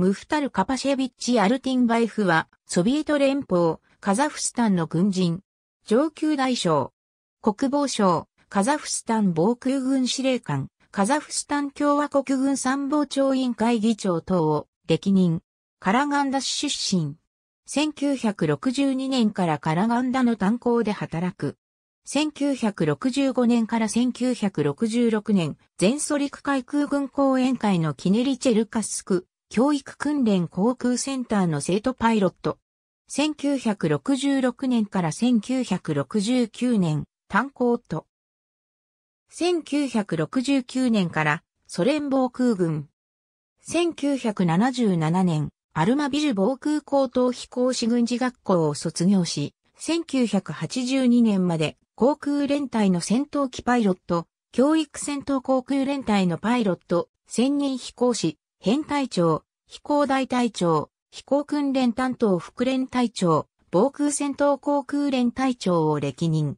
ムフタル・カパシェビッチ・アルティンバイフは、ソビエト連邦、カザフスタンの軍人。上級大将。国防省、カザフスタン防空軍司令官、カザフスタン共和国軍参謀長委員会議長等を、歴任。カラガンダ市出身。1962年からカラガンダの炭鉱で働く。1965年から1966年、全ソ陸海空軍講演会のキネリチェルカスク、教育訓練航空センターの生徒パイロット。1966年から1969年、炭鉱と。1969年からソ連防空軍。1977年、アルマビル防空高等飛行士軍事学校を卒業し、1982年まで航空連隊の戦闘機パイロット、教育戦闘航空連隊のパイロット、専任飛行士、編隊長、飛行大隊長、飛行訓練担当副連隊長、防空戦闘航空連隊長を歴任。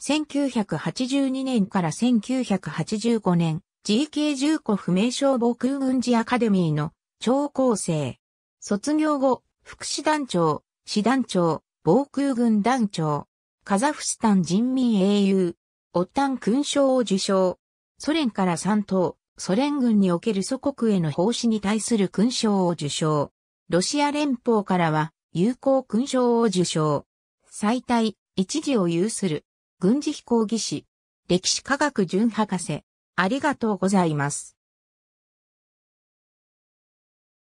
1982年から1985年、GK 重工不明症防空軍事アカデミーの超高生。卒業後、副師団長、師団長、防空軍団長、カザフスタン人民英雄、オッタン勲章を受章。ソ連から3等、ソ連軍における祖国への奉仕に対する勲章を受章。ロシア連邦からは、友好勲章を受章。最大、一時を有する、軍事飛行技師、歴史科学準博士、ありがとうございます。